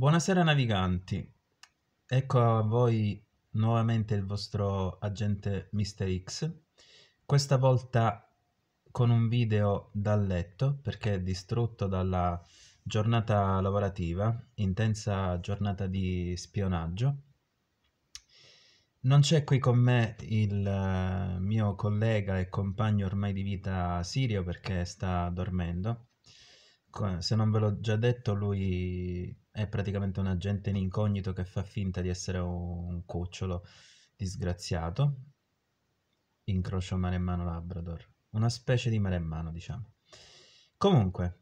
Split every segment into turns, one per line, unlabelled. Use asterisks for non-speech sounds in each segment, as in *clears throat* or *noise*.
Buonasera naviganti, ecco a voi nuovamente il vostro agente Mr. X, questa volta con un video dal letto perché distrutto dalla giornata lavorativa, intensa giornata di spionaggio. Non c'è qui con me il eh, mio collega e compagno ormai di vita Sirio perché sta dormendo. Se non ve l'ho già detto, lui è praticamente un agente in incognito che fa finta di essere un cucciolo disgraziato. Incrocio mare in mano Labrador. Una specie di mare in mano, diciamo. Comunque,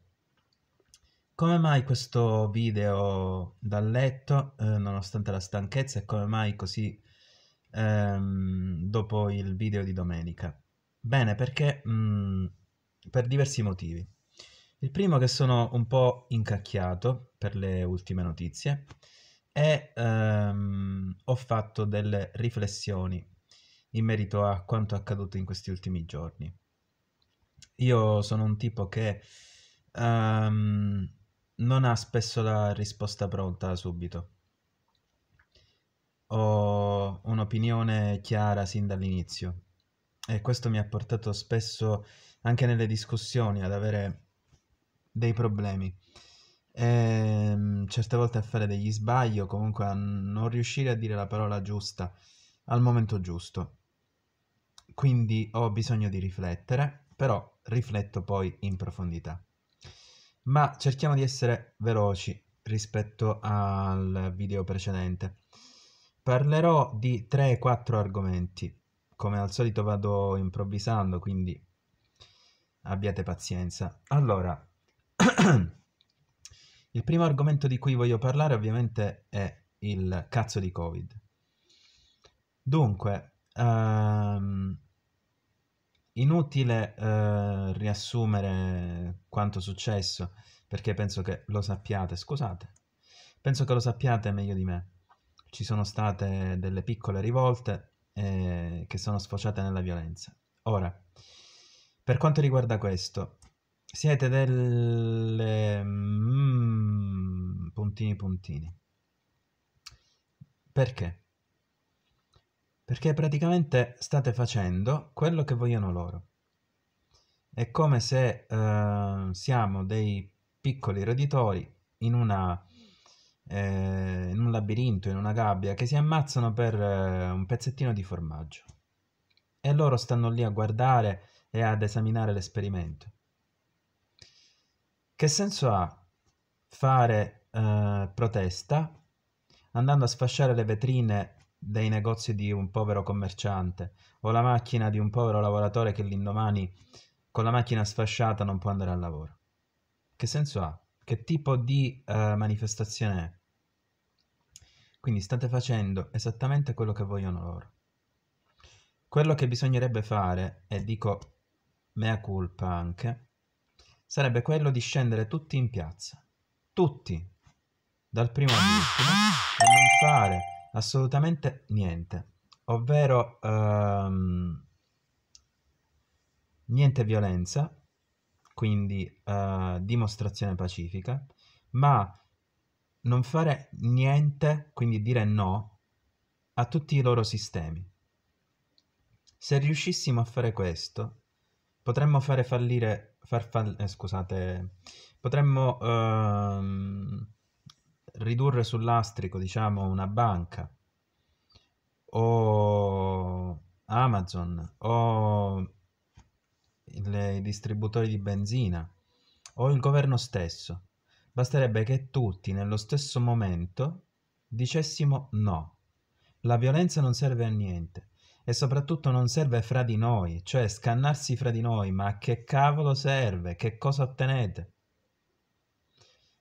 come mai questo video dal letto, eh, nonostante la stanchezza, e come mai così ehm, dopo il video di domenica? Bene, perché mh, mm, per diversi motivi. Il primo che sono un po' incacchiato per le ultime notizie e ehm, ho fatto delle riflessioni in merito a quanto accaduto in questi ultimi giorni. Io sono un tipo che ehm, non ha spesso la risposta pronta subito. Ho un'opinione chiara sin dall'inizio e questo mi ha portato spesso anche nelle discussioni ad avere dei problemi. E, ehm, certe volte a fare degli sbagli o comunque a non riuscire a dire la parola giusta al momento giusto. Quindi ho bisogno di riflettere, però rifletto poi in profondità. Ma cerchiamo di essere veloci rispetto al video precedente. Parlerò di 3-4 argomenti. Come al solito vado improvvisando, quindi abbiate pazienza. Allora, *clears throat* il primo argomento di cui voglio parlare ovviamente è il cazzo di Covid. Dunque, ehm, inutile eh, riassumere quanto è successo perché penso che lo sappiate, scusate, penso che lo sappiate meglio di me. Ci sono state delle piccole rivolte eh, che sono sfociate nella violenza. Ora, per quanto riguarda questo, siete delle... Mm, puntini puntini. Perché? Perché praticamente state facendo quello che vogliono loro. È come se eh, siamo dei piccoli roditori in, una, eh, in un labirinto, in una gabbia, che si ammazzano per eh, un pezzettino di formaggio. E loro stanno lì a guardare e ad esaminare l'esperimento che senso ha fare eh, protesta andando a sfasciare le vetrine dei negozi di un povero commerciante o la macchina di un povero lavoratore che l'indomani con la macchina sfasciata non può andare al lavoro? Che senso ha? Che tipo di eh, manifestazione è? Quindi state facendo esattamente quello che vogliono loro. Quello che bisognerebbe fare, e dico mea culpa anche, sarebbe quello di scendere tutti in piazza. Tutti. Dal primo all'ultimo. E non fare assolutamente niente. Ovvero... Ehm, niente violenza, quindi eh, dimostrazione pacifica, ma non fare niente, quindi dire no, a tutti i loro sistemi. Se riuscissimo a fare questo, potremmo fare fallire farfall- eh, scusate, potremmo ehm, ridurre sull'astrico, diciamo, una banca o Amazon o le, i distributori di benzina o il governo stesso. Basterebbe che tutti nello stesso momento dicessimo no. La violenza non serve a niente e soprattutto non serve fra di noi, cioè scannarsi fra di noi, ma a che cavolo serve? Che cosa ottenete?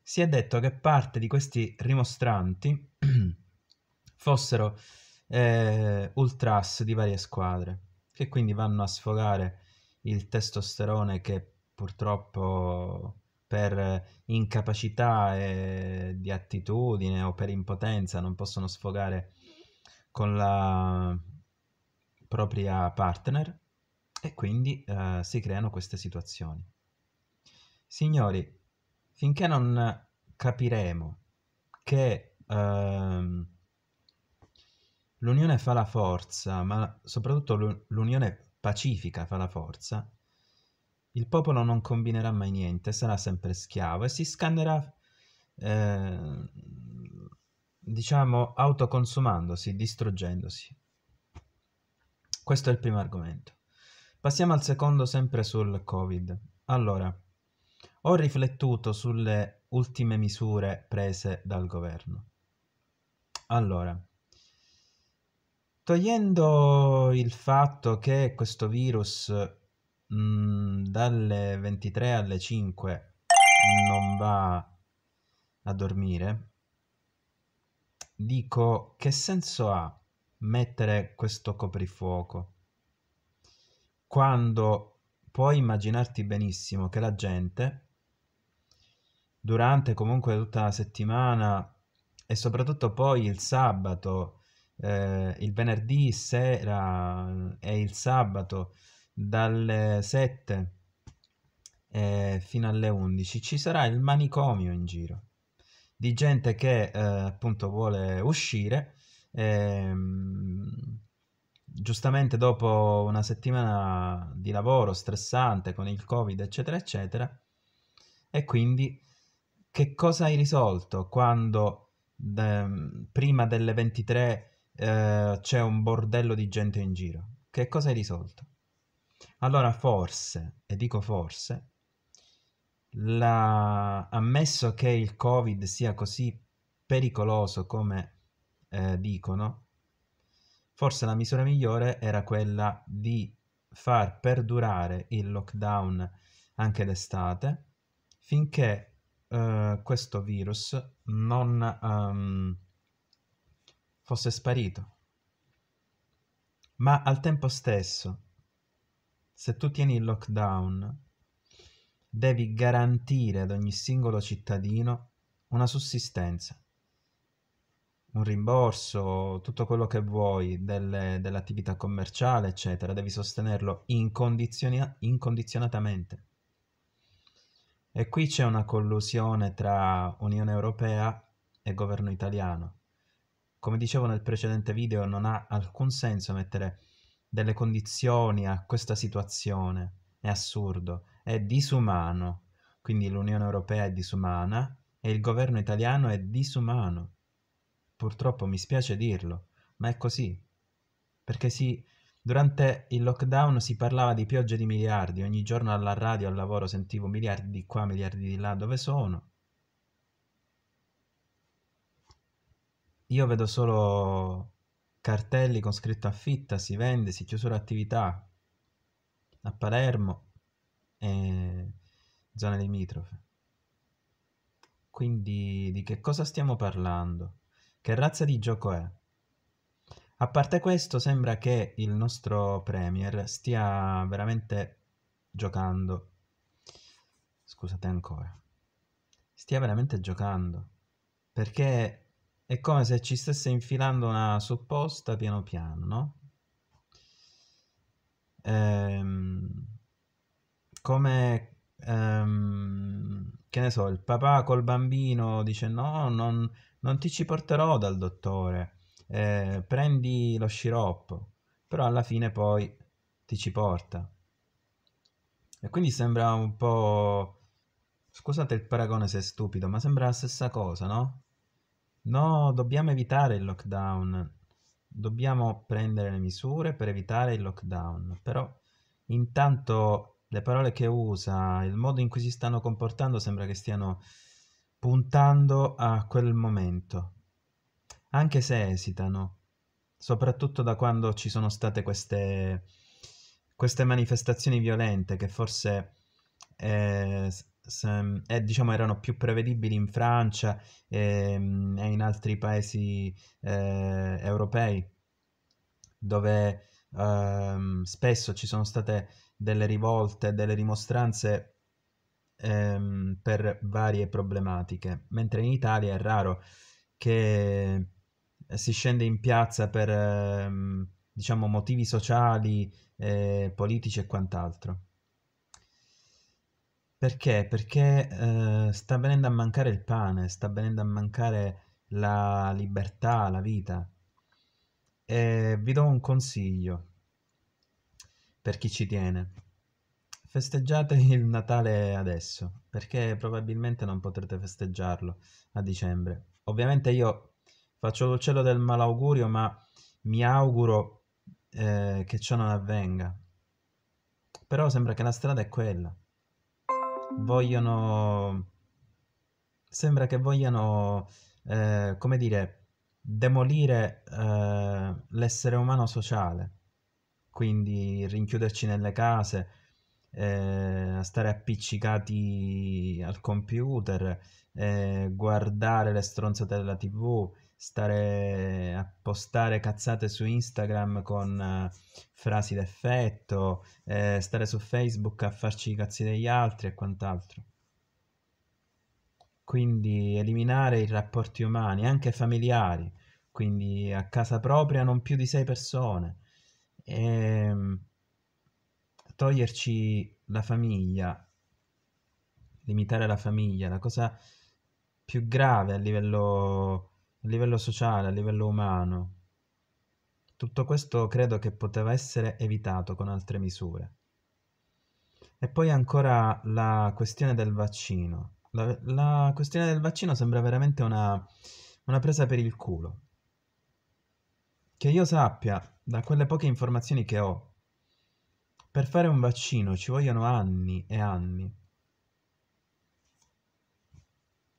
Si è detto che parte di questi rimostranti *clears throat* fossero eh, ultras di varie squadre, che quindi vanno a sfogare il testosterone che purtroppo per incapacità eh, di attitudine o per impotenza non possono sfogare con la propria partner e quindi eh, si creano queste situazioni. Signori, finché non capiremo che ehm, l'unione fa la forza, ma soprattutto l'unione pacifica fa la forza, il popolo non combinerà mai niente, sarà sempre schiavo e si scannerà, eh, diciamo, autoconsumandosi, distruggendosi. Questo è il primo argomento. Passiamo al secondo, sempre sul Covid. Allora, ho riflettuto sulle ultime misure prese dal governo. Allora, togliendo il fatto che questo virus mh, mm, dalle 23 alle 5 non va a dormire, dico che senso ha mettere questo coprifuoco. Quando puoi immaginarti benissimo che la gente durante comunque tutta la settimana e soprattutto poi il sabato, eh, il venerdì sera e il sabato dalle 7 eh, fino alle 11 ci sarà il manicomio in giro di gente che eh, appunto vuole uscire e, ehm, giustamente dopo una settimana di lavoro stressante con il covid eccetera eccetera e quindi che cosa hai risolto quando de, ehm, prima delle 23 eh, c'è un bordello di gente in giro che cosa hai risolto allora forse e dico forse la... ammesso che il covid sia così pericoloso come eh, dicono forse la misura migliore era quella di far perdurare il lockdown anche d'estate finché eh, questo virus non um, fosse sparito. Ma al tempo stesso, se tu tieni il lockdown, devi garantire ad ogni singolo cittadino una sussistenza un rimborso, tutto quello che vuoi delle- dell'attività commerciale, eccetera, devi sostenerlo incondiziona- incondizionatamente. E qui c'è una collusione tra Unione Europea e governo italiano. Come dicevo nel precedente video, non ha alcun senso mettere delle condizioni a questa situazione. È assurdo, è disumano. Quindi l'Unione Europea è disumana e il governo italiano è disumano. Purtroppo mi spiace dirlo, ma è così. Perché sì, durante il lockdown si parlava di piogge di miliardi, ogni giorno alla radio, al lavoro sentivo miliardi di qua, miliardi di là, dove sono? Io vedo solo cartelli con scritto affitta, si vende, si chiusura attività a Palermo e zone limitrofe. Quindi di che cosa stiamo parlando? Che razza di gioco è? A parte questo, sembra che il nostro Premier stia veramente giocando. Scusate ancora. Stia veramente giocando. Perché è come se ci stesse infilando una supposta piano piano, no? Ehm, come ehm, che ne so, il papà col bambino dice no, non, non ti ci porterò dal dottore, eh, prendi lo sciroppo, però alla fine poi ti ci porta. E quindi sembra un po'... Scusate il paragone se è stupido, ma sembra la stessa cosa, no? No, dobbiamo evitare il lockdown, dobbiamo prendere le misure per evitare il lockdown, però intanto le parole che usa, il modo in cui si stanno comportando sembra che stiano puntando a quel momento, anche se esitano, soprattutto da quando ci sono state queste, queste manifestazioni violente che forse eh, se, eh, diciamo erano più prevedibili in Francia e, ehm, e in altri paesi eh, europei dove ehm, spesso ci sono state delle rivolte, delle dimostranze ehm, per varie problematiche, mentre in Italia è raro che eh, si scende in piazza per ehm, diciamo, motivi sociali, eh, politici e quant'altro. Perché? Perché eh, sta venendo a mancare il pane, sta venendo a mancare la libertà, la vita. E vi do un consiglio per chi ci tiene. Festeggiate il Natale adesso, perché probabilmente non potrete festeggiarlo a dicembre. Ovviamente io faccio l'uccello del malaugurio, ma mi auguro eh, che ciò non avvenga. Però sembra che la strada è quella. Vogliono... Sembra che vogliano, eh, come dire, demolire eh, l'essere umano sociale. Quindi rinchiuderci nelle case, eh, stare appiccicati al computer, eh, guardare le stronzate della tv, stare a postare cazzate su Instagram con eh, frasi d'effetto, eh, stare su Facebook a farci i cazzi degli altri e quant'altro. Quindi eliminare i rapporti umani, anche familiari, quindi a casa propria non più di sei persone. E, ehm, toglierci la famiglia, limitare la famiglia, la cosa più grave a livello, a livello sociale, a livello umano. Tutto questo credo che poteva essere evitato con altre misure. E poi ancora la questione del vaccino. La, la questione del vaccino sembra veramente una, una presa per il culo. Che io sappia, da quelle poche informazioni che ho, per fare un vaccino ci vogliono anni e anni.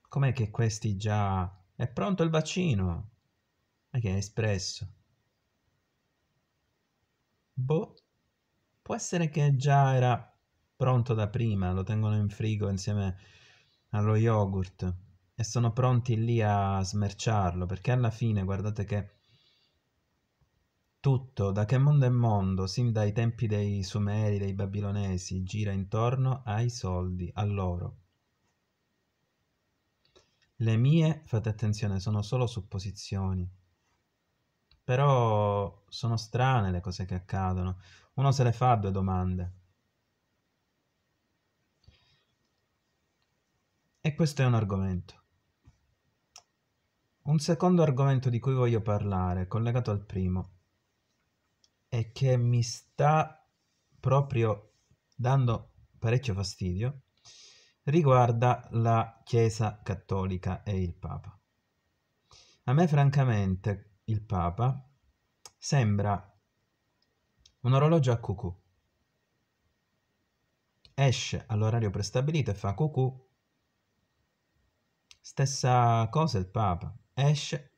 Com'è che questi già... È pronto il vaccino? Ma che è espresso? Boh. Può essere che già era pronto da prima, lo tengono in frigo insieme allo yogurt e sono pronti lì a smerciarlo, perché alla fine guardate che tutto, da che mondo è mondo, sin dai tempi dei Sumeri, dei Babilonesi, gira intorno ai soldi, a loro. Le mie, fate attenzione, sono solo supposizioni. Però sono strane le cose che accadono. Uno se le fa due domande. E questo è un argomento. Un secondo argomento di cui voglio parlare, collegato al primo, e che mi sta proprio dando parecchio fastidio riguarda la Chiesa Cattolica e il Papa. A me francamente il Papa sembra un orologio a cucù. Esce all'orario prestabilito e fa cucù. Stessa cosa il Papa. Esce,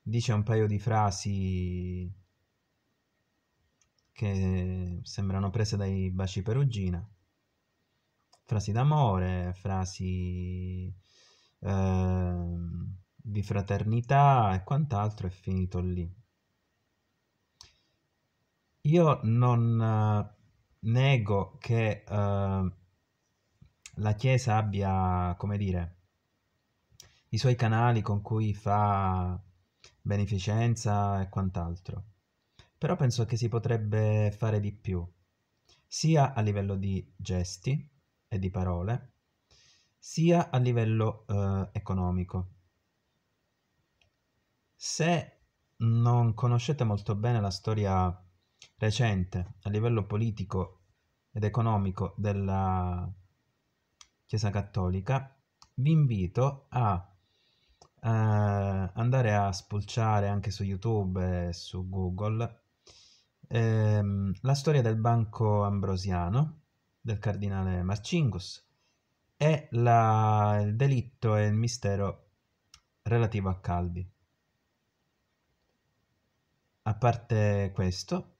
dice un paio di frasi che sembrano prese dai baci perugina, frasi d'amore, frasi eh, di fraternità e quant'altro, è finito lì. Io non eh, nego che eh, la Chiesa abbia, come dire, i suoi canali con cui fa beneficenza e quant'altro però penso che si potrebbe fare di più, sia a livello di gesti e di parole, sia a livello eh, economico. Se non conoscete molto bene la storia recente a livello politico ed economico della Chiesa Cattolica, vi invito a eh, andare a spulciare anche su YouTube e su Google ehm, la storia del banco ambrosiano del cardinale Marcingus e la, il delitto e il mistero relativo a Calvi. A parte questo,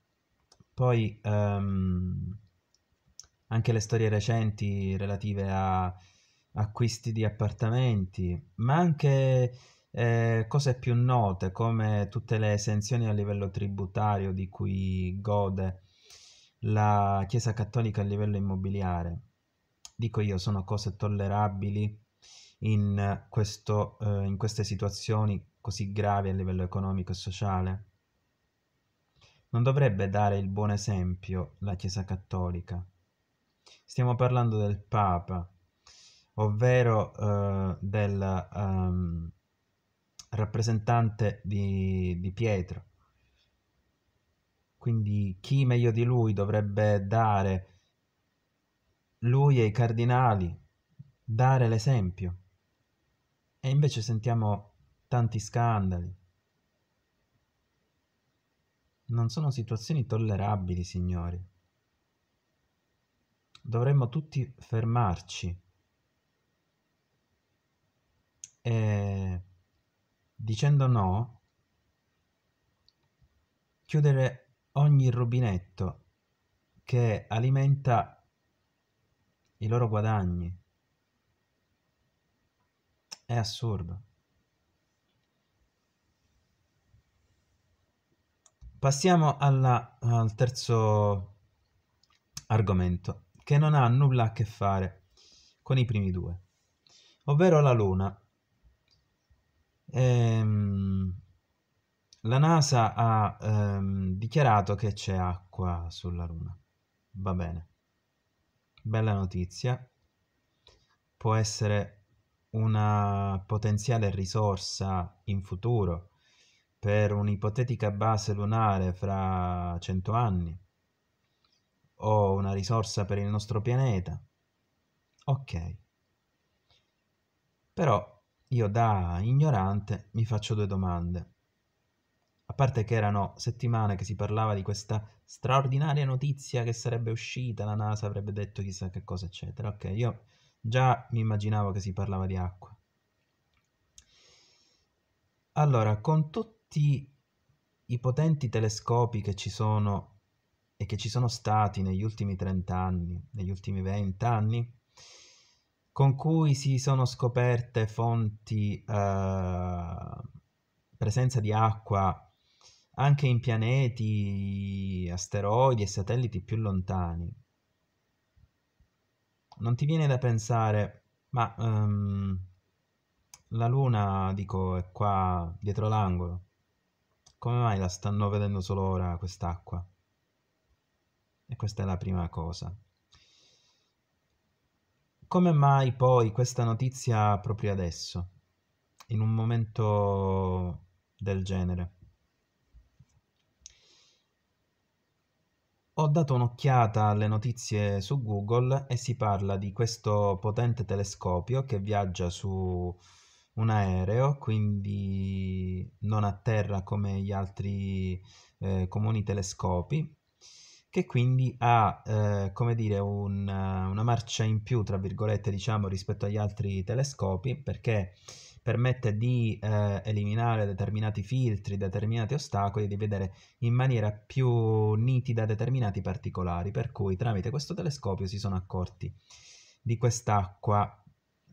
poi ehm, anche le storie recenti relative a acquisti di appartamenti, ma anche eh, cose più note come tutte le esenzioni a livello tributario di cui gode la Chiesa Cattolica a livello immobiliare. Dico io, sono cose tollerabili in, questo, eh, in queste situazioni così gravi a livello economico e sociale. Non dovrebbe dare il buon esempio la Chiesa Cattolica. Stiamo parlando del Papa, ovvero eh, del, um, rappresentante di, di Pietro. Quindi chi meglio di lui dovrebbe dare, lui e i cardinali, dare l'esempio. E invece sentiamo tanti scandali. Non sono situazioni tollerabili, signori. Dovremmo tutti fermarci e dicendo no, chiudere ogni rubinetto che alimenta i loro guadagni. È assurdo. Passiamo alla, al terzo argomento, che non ha nulla a che fare con i primi due, ovvero la Luna. Ehm, la NASA ha ehm, dichiarato che c'è acqua sulla Luna. Va bene. Bella notizia. Può essere una potenziale risorsa in futuro per un'ipotetica base lunare fra 100 anni o una risorsa per il nostro pianeta. Ok. Però io da ignorante mi faccio due domande. A parte che erano settimane che si parlava di questa straordinaria notizia che sarebbe uscita, la NASA avrebbe detto chissà che cosa, eccetera. Ok, io già mi immaginavo che si parlava di acqua. Allora, con tutti i potenti telescopi che ci sono e che ci sono stati negli ultimi 30 anni, negli ultimi 20 anni, con cui si sono scoperte fonti, eh, presenza di acqua anche in pianeti, asteroidi e satelliti più lontani. Non ti viene da pensare, ma um, la Luna, dico, è qua dietro l'angolo. Come mai la stanno vedendo solo ora quest'acqua? E questa è la prima cosa. Come mai poi questa notizia proprio adesso, in un momento del genere? Ho dato un'occhiata alle notizie su Google e si parla di questo potente telescopio che viaggia su un aereo, quindi non a terra come gli altri eh, comuni telescopi, che quindi ha, eh, come dire, un, una marcia in più, tra virgolette, diciamo, rispetto agli altri telescopi, perché permette di eh, eliminare determinati filtri, determinati ostacoli, di vedere in maniera più nitida determinati particolari, per cui tramite questo telescopio si sono accorti di quest'acqua,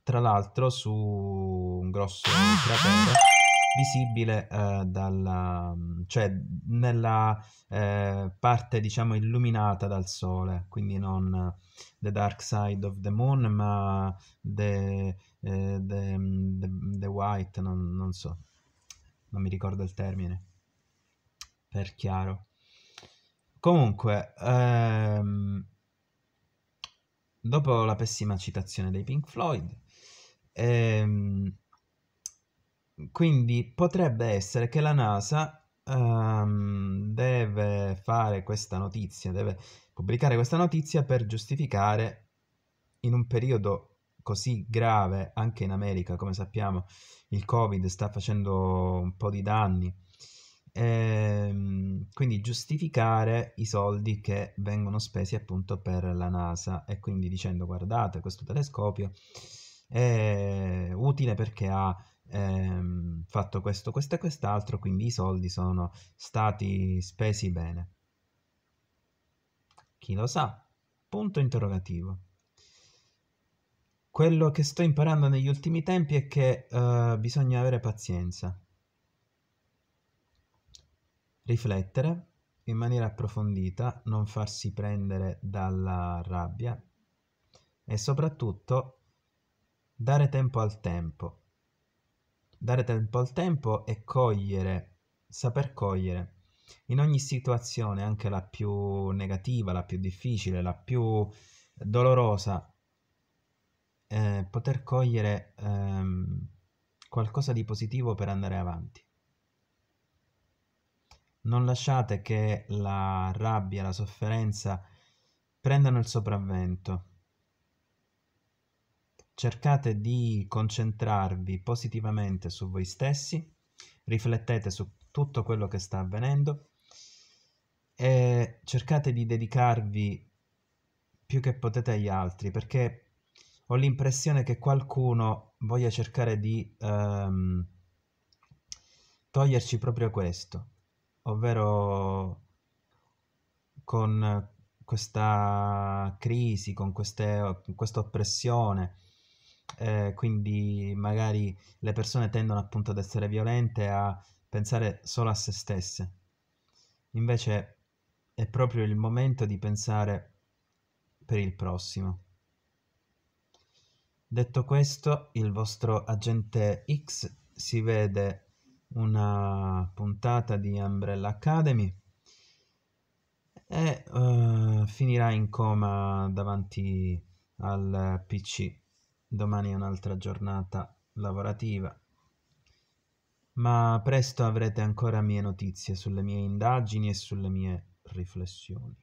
tra l'altro su un grosso cratere visibile eh, dalla, cioè nella eh, parte diciamo illuminata dal sole, quindi non eh, the dark side of the moon, ma the, eh, the, mm, the, the white, non, non, so, non mi ricordo il termine per chiaro. Comunque, ehm, dopo la pessima citazione dei Pink Floyd, ehm, quindi potrebbe essere che la NASA um, deve fare questa notizia, deve pubblicare questa notizia per giustificare in un periodo così grave anche in America, come sappiamo il Covid sta facendo un po' di danni, e, ehm, quindi giustificare i soldi che vengono spesi appunto per la NASA e quindi dicendo guardate questo telescopio è utile perché ha ehm, fatto questo, questo e quest'altro, quindi i soldi sono stati spesi bene. Chi lo sa? Punto interrogativo. Quello che sto imparando negli ultimi tempi è che eh, bisogna avere pazienza, riflettere in maniera approfondita, non farsi prendere dalla rabbia e soprattutto dare tempo al tempo dare tempo al tempo e cogliere, saper cogliere in ogni situazione, anche la più negativa, la più difficile, la più dolorosa, eh, poter cogliere ehm, qualcosa di positivo per andare avanti. Non lasciate che la rabbia, la sofferenza prendano il sopravvento cercate di concentrarvi positivamente su voi stessi, riflettete su tutto quello che sta avvenendo e cercate di dedicarvi più che potete agli altri perché ho l'impressione che qualcuno voglia cercare di ehm, toglierci proprio questo, ovvero con questa crisi, con, queste, con questa oppressione, eh, quindi magari le persone tendono appunto ad essere violente, a pensare solo a se stesse. Invece è proprio il momento di pensare per il prossimo. Detto questo, il vostro agente X si vede una puntata di Umbrella Academy e uh, finirà in coma davanti al PC domani è un'altra giornata lavorativa, ma presto avrete ancora mie notizie sulle mie indagini e sulle mie riflessioni.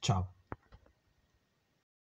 Ciao.